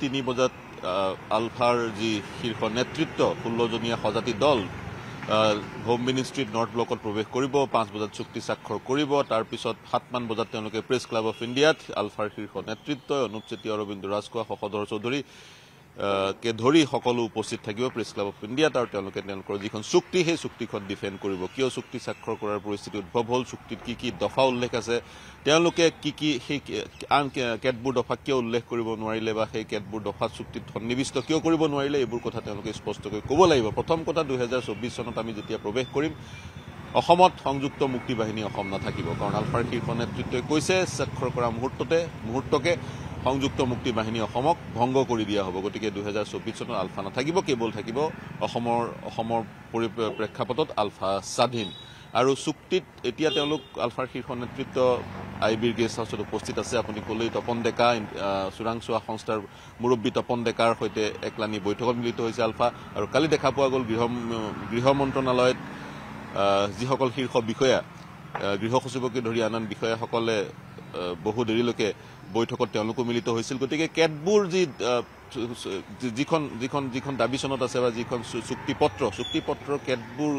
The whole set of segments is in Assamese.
তিনি বজাত আলফাৰ যি শীৰ্ষ নেতৃত্ব ষোল্লজনীয়া সজাতি দল হোম মিনিষ্ট্ৰিত নৰ্থ ব্লকত প্ৰৱেশ কৰিব পাঁচ বজাত চুক্তি স্বাক্ষৰ কৰিব তাৰপিছত সাতমান বজাত তেওঁলোকে প্ৰেছ ক্লাব অফ ইণ্ডিয়াত আলফাৰ শীৰ্ষ নেতৃত্বই অনুপ চেতিয়া অৰবিন্দ ৰাজখোৱা শশধৰ চৌধুৰী কে ধৰি সকলো উপস্থিত থাকিব প্ৰেছ ক্লাব অফ ইণ্ডিয়াত আৰু তেওঁলোকে তেওঁলোকৰ যিখন চুক্তি সেই চুক্তিখন ডিফেণ্ড কৰিব কিয় চুক্তি স্বাক্ষৰ কৰাৰ পৰিস্থিতি উদ্ভৱ হ'ল চুক্তিত কি কি দফা উল্লেখ আছে তেওঁলোকে কি কি সেই আন কেতবোৰ দফা কিয় উল্লেখ কৰিব নোৱাৰিলে বা সেই কেতবোৰ দফা চুক্তিত সন্নিৱিষ্ট কিয় কৰিব নোৱাৰিলে এইবোৰ কথা তেওঁলোকে স্পষ্টকৈ ক'ব লাগিব প্ৰথম কথা দুহেজাৰ চৌব্বিছ চনত আমি যেতিয়া প্ৰৱেশ কৰিম অসমত সংযুক্ত মুক্তি বাহিনী অসম নাথাকিব কাৰণ আলফাৰ শীৰ্ষ নেতৃত্বই কৈছে স্বাক্ষৰ কৰা মুহূৰ্ততে মুহূৰ্তকে সংযুক্ত মুক্তি বাহিনী অসমক ভংগ কৰি দিয়া হ'ব গতিকে দুহেজাৰ চৌবিছ চনত আলফা নাথাকিব কেৱল থাকিব অসমৰ অসমৰ পৰি প্ৰেক্ষাপটত আলফা স্বাধীন আৰু চুক্তিত এতিয়া তেওঁলোক আলফাৰ শীৰ্ষ নেতৃত্ব আই বিৰ গেষ্ট হাউচত উপস্থিত আছে আপুনি ক'লেই তপন ডেকা চোৰাংচোৱা সংস্থাৰ মুৰব্বী তপন ডেকাৰ সৈতে একলানি বৈঠকত মিলিত হৈছে আলফা আৰু কালি দেখা পোৱা গ'ল গৃহ গৃহ মন্ত্ৰণালয়ত যিসকল শীৰ্ষ বিষয়া গৃহ সচিবকে ধৰি আন আন বিষয়াসকলে বহু দেৰিলৈকে বৈঠকত তেওঁলোকো মিলিত হৈছিল গতিকে কেতবোৰ যি যিখন যিখন যিখন দাবী চনত আছে বা যিখন চুক্তি পত্ৰ চুক্তি পত্ৰৰ কেতবোৰ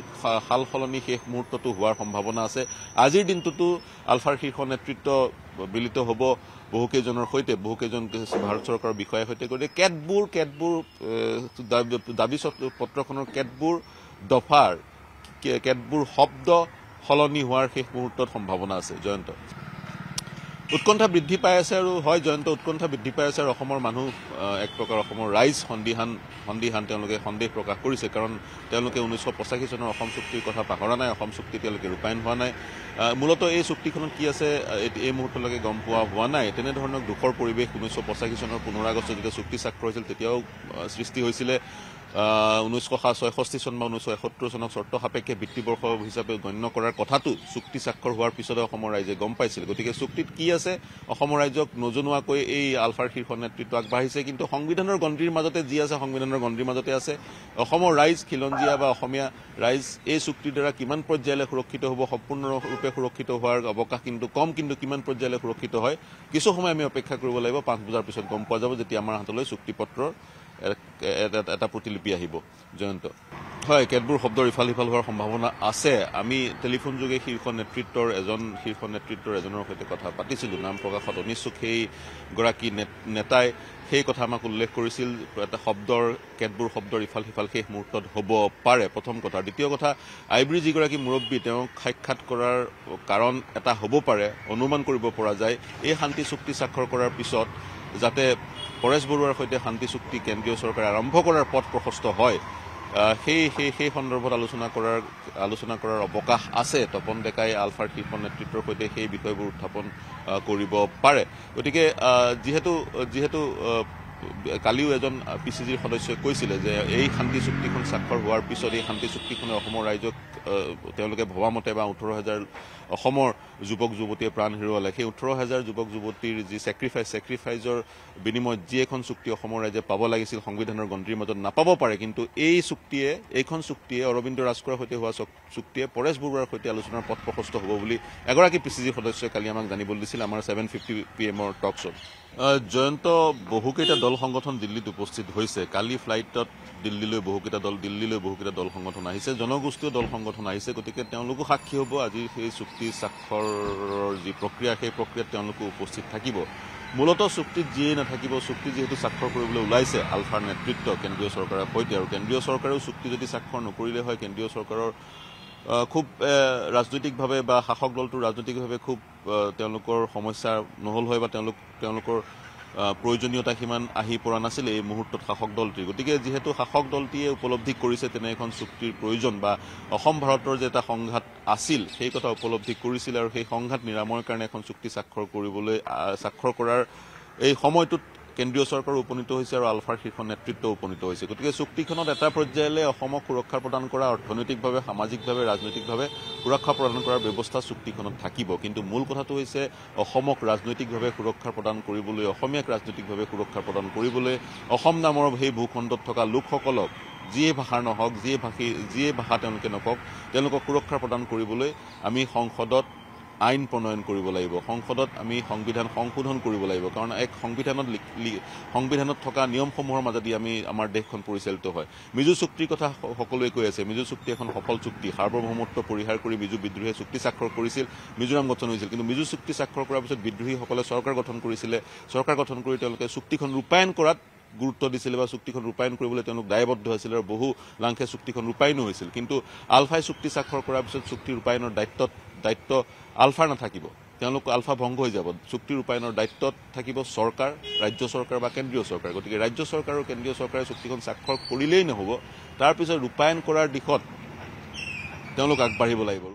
সাল সলনি শেষ মুহূৰ্ততো হোৱাৰ সম্ভাৱনা আছে আজিৰ দিনটোতো আলফাৰ শীৰ্ষ নেতৃত্ব মিলিত হ'ব বহুকেইজনৰ সৈতে বহুকেইজন ভাৰত চৰকাৰৰ বিষয়াৰ সৈতে গতিকে কেতবোৰ কেতবোৰ দাবী পত্ৰখনৰ কেতবোৰ দফাৰ কেতবোৰ শব্দ সলনি হোৱাৰ শেষ মুহূৰ্তত সম্ভাৱনা আছে জয়ন্ত উৎকণ্ঠা বৃদ্ধি পাই আছে আৰু হয় জয়ন্ত উৎকণ্ঠা বৃদ্ধি পাই আছে আৰু অসমৰ মানুহ এক প্ৰকাৰ অসমৰ ৰাইজ সন্দিহান সন্দিহান তেওঁলোকে সন্দেহ প্ৰকাশ কৰিছে কাৰণ তেওঁলোকে ঊনৈছশ পঁচাশী চনৰ অসম চুক্তিৰ কথা পাহৰা নাই অসম চুক্তি তেওঁলোকে ৰূপায়ণ হোৱা নাই মূলত এই চুক্তিখনত কি আছে এই মুহূৰ্তলৈকে গম পোৱা হোৱা নাই তেনেধৰণৰ দুখৰ পৰিৱেশ ঊনৈছশ পঁচাশী চনৰ পোন্ধৰ আগষ্টত যেতিয়া চুক্তি স্বাক্ষৰ হৈছিল তেতিয়াও সৃষ্টি হৈছিলে ঊনৈছশ ছয়ষষ্ঠি চন বা ঊনৈছশ এসত্তৰ চনক চৰ্ত সাপেক্ষে বৃত্তিবৰ্ষ হিচাপে গণ্য কৰাৰ কথাটো চুক্তি স্বাক্ষৰ হোৱাৰ পিছতে অসমৰ ৰাইজে গম পাইছিল গতিকে চুক্তিত কি আছে অসমৰ ৰাইজক নজনোৱাকৈ এই আলফাৰ শীৰ্ষ নেতৃত্ব আগবাঢ়িছে কিন্তু সংবিধানৰ গণ্ডীৰ মাজতে যি আছে সংবিধানৰ গণ্ডীৰ মাজতে আছে অসমৰ ৰাইজ খিলঞ্জীয়া বা অসমীয়া ৰাইজ এই চুক্তিৰ দ্বাৰা কিমান পৰ্যায়লৈ সুৰক্ষিত হ'ব সম্পূৰ্ণৰূপে সুৰক্ষিত হোৱাৰ অৱকাশ কিন্তু কম কিন্তু কিমান পৰ্যায়লৈ সুৰক্ষিত হয় কিছু সময় আমি অপেক্ষা কৰিব লাগিব পাঁচ বজাৰ পিছত গম পোৱা যাব যেতিয়া আমাৰ হাতলৈ চুক্তিপত্ৰৰ এটা প্ৰতিলিপি আহিব জয়ন্ত হয় কেতবোৰ শব্দৰ ইফাল সিফাল হোৱাৰ সম্ভাৱনা আছে আমি টেলিফোনযোগে শীৰ্ষ নেতৃত্বৰ এজন শীৰ্ষ নেতৃত্বৰ এজনৰ সৈতে কথা পাতিছিলোঁ নাম প্ৰকাশত অনিচ্ছুক সেইগৰাকী নেতাই সেই কথা আমাক উল্লেখ কৰিছিল এটা শব্দৰ কেতবোৰ শব্দৰ ইফাল সিফাল শেষ মুহূৰ্তত হ'ব পাৰে প্ৰথম কথা দ্বিতীয় কথা আই ব্ৰি যিগৰাকী মুৰব্বী তেওঁক সাক্ষাৎ কৰাৰ কাৰণ এটা হ'ব পাৰে অনুমান কৰিব পৰা যায় এই শান্তি চুক্তি স্বাক্ষৰ কৰাৰ পিছত যাতে পৰেশ বৰুৱাৰ সৈতে শান্তি চুক্তি কেন্দ্ৰীয় চৰকাৰে আৰম্ভ কৰাৰ পথ প্ৰশস্ত হয় সেই সেই সেই সন্দৰ্ভত আলোচনা কৰাৰ আলোচনা কৰাৰ অৱকাশ আছে তপন ডেকাই আলফাৰ শীৰ্ষ নেতৃত্বৰ সৈতে সেই বিষয়বোৰ উত্থাপন কৰিব পাৰে গতিকে যিহেতু যিহেতু কালিও এজন পি চি জিৰ সদস্যই কৈছিলে যে এই শান্তি চুক্তিখন স্বাক্ষৰ হোৱাৰ পিছত এই শান্তি চুক্তিখনে অসমৰ ৰাইজক তেওঁলোকে ভবামতে বা ওঠৰ হাজাৰ অসমৰ যুৱক যুৱতীয়ে প্ৰাণ হেৰুৱালে সেই ওঠৰ হাজাৰ যুৱক যুৱতীৰ যি ছেক্ৰিফাইচ ছেক্ৰিফাইচৰ বিনিময়ত যি এখন চুক্তি অসমৰ ৰাইজে পাব লাগিছিল সংবিধানৰ গণ্ডীৰ মাজত নাপাব পাৰে কিন্তু এই চুক্তিয়ে এইখন চুক্তিয়ে অৰবিন্দ ৰাজকৰৰ সৈতে হোৱা চুক্তিয়ে পৰেশ বৰুৱাৰ সৈতে আলোচনাৰ পথ প্ৰশস্ত হ'ব বুলি এগৰাকী পি চি জিৰ সদস্যই কালি আমাক জানিবলৈ দিছিল আমাৰ ছেভেন ফিফটি পি এমৰ টক শ্বত জয়ন্ত বহুকেইটা দল সংগঠন দিল্লীত উপস্থিত হৈছে কালি ফ্লাইটত দিল্লীলৈ বহুকেইটা দল দিল্লীলৈ বহুকেইটা দল সংগঠন আহিছে জনগোষ্ঠীয় দল সংগঠন আহিছে গতিকে তেওঁলোকো সাক্ষী হ'ব আজি সেই চুক্তি স্বাক্ষৰৰ যি প্ৰক্ৰিয়া সেই প্ৰক্ৰিয়াত তেওঁলোকো উপস্থিত থাকিব মূলতঃ চুক্তিত যিয়েই নাথাকিব চুক্তি যিহেতু স্বাক্ষৰ কৰিবলৈ ওলাইছে আলফাৰ নেতৃত্ব কেন্দ্ৰীয় চৰকাৰৰ সৈতে আৰু কেন্দ্ৰীয় চৰকাৰেও চুক্তি যদি স্বাক্ষৰ নকৰিলে হয় কেন্দ্ৰীয় চৰকাৰৰ খুব ৰাজনৈতিকভাৱে বা শাসক দলটোৰ ৰাজনৈতিকভাৱে খুব তেওঁলোকৰ সমস্যা নহ'ল হয় বা তেওঁলোক তেওঁলোকৰ প্ৰয়োজনীয়তা সিমান আহি পৰা নাছিলে এই মুহূৰ্তত শাসক দলটিৰ গতিকে যিহেতু শাসক দলটিয়ে উপলব্ধি কৰিছে তেনে এখন চুক্তিৰ প্ৰয়োজন বা অসম ভাৰতৰ যে এটা সংঘাত আছিল সেই কথা উপলব্ধি কৰিছিল আৰু সেই সংঘাত নিৰাময়ৰ কাৰণে এখন চুক্তি স্বাক্ষৰ কৰিবলৈ স্বাক্ষৰ কৰাৰ এই সময়টোত কেন্দ্ৰীয় সৰকাৰ উপনীত হৈছে আৰু আলফাৰ শীৰ্ষ নেতৃত্ব উপনীত হৈছে গতিকে চুক্তিখনত এটা পৰ্যায়লৈ অসমক সুৰক্ষা প্ৰদান কৰা অৰ্থনৈতিকভাৱে সামাজিকভাৱে ৰাজনৈতিকভাৱে সুৰক্ষা প্ৰদান কৰাৰ ব্যৱস্থা চুক্তিখনত থাকিব কিন্তু মূল কথাটো হৈছে অসমক ৰাজনৈতিকভাৱে সুৰক্ষা প্ৰদান কৰিবলৈ অসমীয়াক ৰাজনৈতিকভাৱে সুৰক্ষা প্ৰদান কৰিবলৈ অসম নামৰ সেই ভূখণ্ডত থকা লোকসকলক যিয়ে ভাষাৰ নহওক যিয়ে ভাষী যিয়ে ভাষা তেওঁলোকে নকওক তেওঁলোকক সুৰক্ষা প্ৰদান কৰিবলৈ আমি সংসদত আইন প্ৰণয়ন কৰিব লাগিব সংসদত আমি সংবিধান সংশোধন কৰিব লাগিব কাৰণ এক সংবিধানত সংবিধানত থকা নিয়মসমূহৰ মাজেদি আমি আমাৰ দেশখন পৰিচালিত হয় মিজু চুক্তিৰ কথা সকলোৱে কৈ আছে মিজু চুক্তি এখন সফল চুক্তি সাৰ্বভৌমত্ব পৰিহাৰ কৰি মিজু বিদ্ৰোহে চুক্তি স্বাক্ষৰ কৰিছিল মিজোৰাম গঠন হৈছিল কিন্তু মিজু চুক্তি স্বাক্ষৰ কৰাৰ পিছত বিদ্ৰোহীসকলে চৰকাৰ গঠন কৰিছিলে চৰকাৰ গঠন কৰি তেওঁলোকে চুক্তিখন ৰূপায়ণ কৰাত গুৰুত্ব দিছিলে বা চুক্তিখন ৰূপায়ণ কৰিবলৈ তেওঁলোক দায়বদ্ধ হৈছিল আৰু বহু লাংখে চুক্তিখন ৰূপায়ণো হৈছিল কিন্তু আলফাই চুক্তি স্বাক্ষৰ কৰাৰ পিছত চুক্তি ৰূপায়ণৰ দায়িত্বত দায়িত্ব আলফাৰ নাথাকিব তেওঁলোক আলফা ভংগ হৈ যাব চুক্তি ৰূপায়ণৰ দায়িত্বত থাকিব চৰকাৰ ৰাজ্য চৰকাৰ বা কেন্দ্ৰীয় চৰকাৰ গতিকে ৰাজ্য চৰকাৰ আৰু কেন্দ্ৰীয় চৰকাৰে চুক্তিখন স্বাক্ষৰ কৰিলেই নহ'ব তাৰপিছত ৰূপায়ণ কৰাৰ দিশত তেওঁলোক আগবাঢ়িব লাগিব